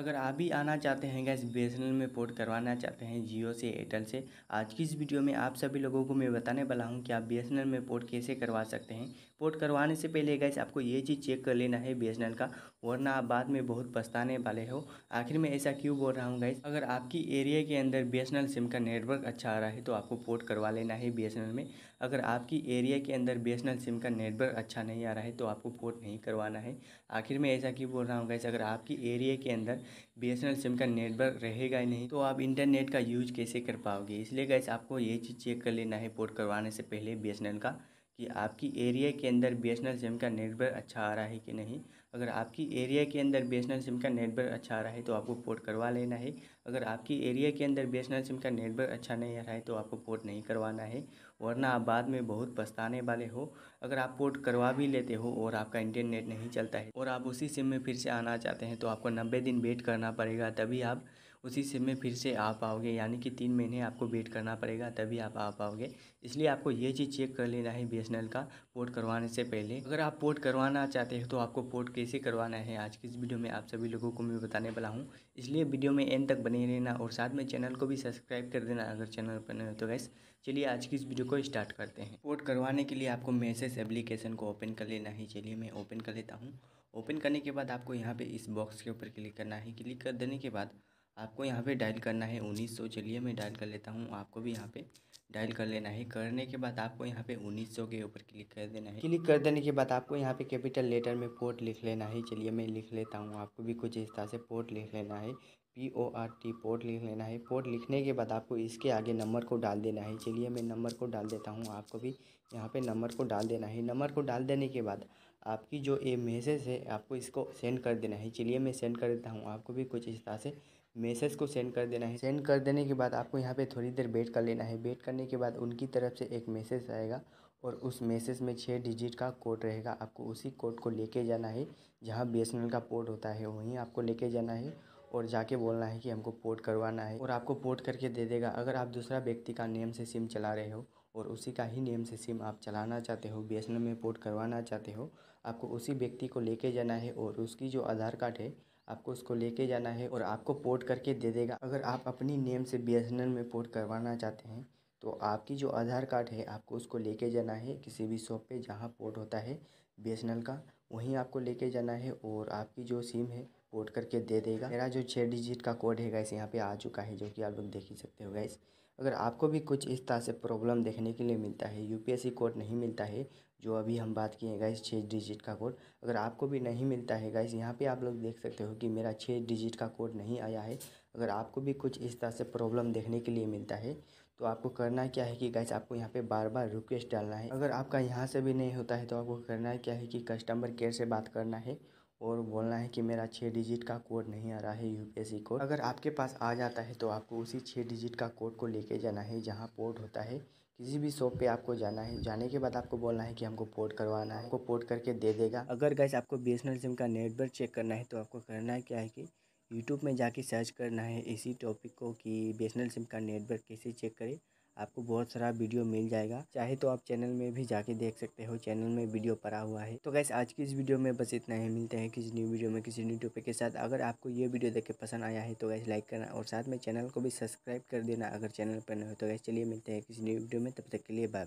अगर आप भी आना चाहते हैं गैस बी में पोर्ट करवाना चाहते हैं जियो से एयरटेल से आज की इस वीडियो में आप सभी लोगों को मैं बताने वाला हूं कि आप बी में पोर्ट कैसे करवा सकते हैं पोर्ट करवाने से पहले गैस आपको ये चीज़ चेक कर लेना है बी का वरना आप बाद में बहुत पछताने वाले हो आखिर में ऐसा क्यों बोल रहा हूँ गैस अगर आपकी एरिया के अंदर बी सिम का नेटवर्क अच्छा आ रहा है तो आपको पोर्ट करवा लेना है बी में अगर आपकी एरिया के अंदर बी सिम का नेटवर्क अच्छा नहीं आ रहा है तो आपको पोर्ट नहीं करवाना है आखिर में ऐसा क्यों बोल रहा हूँ गैस अगर आपकी एरिया के अंदर बी सिम का नेटवर्क रहेगा ही नहीं तो आप इंटरनेट का यूज कैसे कर पाओगे इसलिए गैस आपको ये चीज़ चेक कर लेना है पोर्ट करवाने से पहले बी का कि आपकी एरिया के अंदर B S N L SIM का नेटवर्क अच्छा आ रहा है कि नहीं अगर आपकी एरिया के अंदर B S N L SIM का नेटवर्क अच्छा आ रहा है तो आपको पोर्ट करवा लेना है अगर आपकी एरिया के अंदर B S N L SIM का नेटवर्क अच्छा नहीं आ रहा है तो आपको पोर्ट नहीं करवाना है वरना आप बाद में बहुत पछताने वाले हो अगर आप पोर्ट करवा भी लेते हो और आपका इंटरनेट नहीं चलता है और आप उसी सिम में फिर से आना चाहते हैं तो आपको नब्बे दिन वेट करना पड़ेगा तभी आप उसी में फिर से आ पाओगे यानी कि तीन महीने आपको वेट करना पड़ेगा तभी आप आ पाओगे इसलिए आपको ये चीज़ चेक कर लेना है बी का पोर्ट करवाने से पहले अगर आप पोर्ट करवाना चाहते हो तो आपको पोर्ट कैसे करवाना है आज की इस वीडियो में आप सभी लोगों को मैं बताने वाला हूँ इसलिए वीडियो में एंड तक बने रहना और साथ में चैनल को भी सब्सक्राइब कर देना अगर चैनल पर नहीं हो तो गैस चलिए आज की इस वीडियो को स्टार्ट करते हैं पोर्ट करवाने के लिए आपको मैसेज एप्लीकेशन को ओपन कर लेना है चलिए मैं ओपन कर लेता हूँ ओपन करने के बाद आपको यहाँ पे इस बॉक्स के ऊपर क्लिक करना है क्लिक कर देने के बाद आपको यहाँ पे डायल करना है उन्नीस सौ चलिए मैं डायल कर लेता हूँ आपको भी यहाँ पे डायल कर लेना है करने के बाद आपको यहाँ पे सौ के ऊपर क्लिक कर देना है क्लिक कर देने के बाद आपको यहाँ पे कैपिटल लेटर में पोर्ट लिख लेना है चलिए मैं लिख लेता हूँ आपको भी कुछ इस तरह से पोर्ट लिख लेना है P O R T port लिख लेना है पोर्ट लिखने के बाद आपको इसके आगे नंबर को डाल देना है चलिए मैं नंबर को डाल देता हूँ आपको भी यहाँ पर नंबर को डाल देना है नंबर को डाल देने के बाद आपकी जो ये मैसेज है आपको इसको सेंड कर देना है चलिए मैं सेंड कर देता हूँ आपको भी कुछ इस तरह से मैसेज को सेंड कर देना है सेंड कर देने के बाद आपको यहाँ पे थोड़ी देर वेट कर लेना है वेट करने के बाद उनकी तरफ से एक मैसेज आएगा और उस मैसेज में छः डिजिट का कोड रहेगा आपको उसी कोड को लेके जाना है जहाँ बी का पोर्ट होता है वहीं आपको लेके जाना है और जाके बोलना है कि हमको पोर्ट करवाना है और आपको पोर्ट करके दे देगा अगर आप दूसरा व्यक्ति का नेम से सिम चला रहे हो और उसी का ही नेम से सिम आप चलाना चाहते हो बी में पोर्ट करवाना चाहते हो आपको उसी व्यक्ति को लेके जाना है और उसकी जो आधार कार्ड है आपको उसको लेके जाना है और आपको पोर्ट करके दे देगा अगर आप अपनी नेम से बी में पोर्ट करवाना चाहते हैं तो आपकी जो आधार कार्ड है आपको उसको लेके जाना है किसी भी शॉप पे जहाँ पोर्ट होता है बी का वहीं आपको लेके जाना है और आपकी जो सिम है पोर्ट करके दे देगा मेरा जो छः डिजिट का कोड है गैस यहाँ पे आ चुका है जो कि आप लोग देख ही सकते हो गैस अगर आपको भी कुछ इस तरह से प्रॉब्लम देखने के लिए मिलता है यूपीएससी कोड नहीं मिलता है जो अभी हम बात किए गाइस छः डिजिट का कोड अगर आपको भी नहीं मिलता है गाइस यहाँ पे आप लोग देख सकते हो कि मेरा छः डिजिट का कोड नहीं आया है अगर आपको भी कुछ इस तरह से प्रॉब्लम देखने के लिए मिलता है तो आपको करना क्या है कि गाइस आपको यहाँ पे बार बार रिक्वेस्ट डालना है अगर आपका यहाँ से भी नहीं होता है तो आपको करना क्या है कि कस्टमर केयर से बात करना है और बोलना है कि मेरा छः डिजिट का कोड नहीं आ रहा है यूपीएससी कोड अगर आपके पास आ जाता है तो आपको उसी छः डिजिट का कोड को लेके जाना है जहाँ पोर्ट होता है किसी भी शॉप पे आपको जाना है जाने के बाद आपको बोलना है कि हमको पोर्ट करवाना है आपको पोर्ट करके दे देगा अगर गैस आपको बी एस सिम का नेटवर्क चेक करना है तो आपको करना है क्या है कि यूट्यूब में जाके सर्च करना है इसी टॉपिक को कि बी सिम का नेटवर्क कैसे चेक करें आपको बहुत सारा वीडियो मिल जाएगा चाहे तो आप चैनल में भी जाके देख सकते हो चैनल में वीडियो पड़ा हुआ है तो गैस आज की इस वीडियो में बस इतना ही मिलते हैं किसी न्यू वीडियो में किसी न्यू टॉपिक के साथ अगर आपको ये वीडियो देख के पसंद आया है तो गैस लाइक करना और साथ में चैनल को भी सब्सक्राइब कर देना अगर चैनल पर न हो तो गैस चलिए मिलते हैं किसी न्यू वीडियो में तब तक के लिए बाय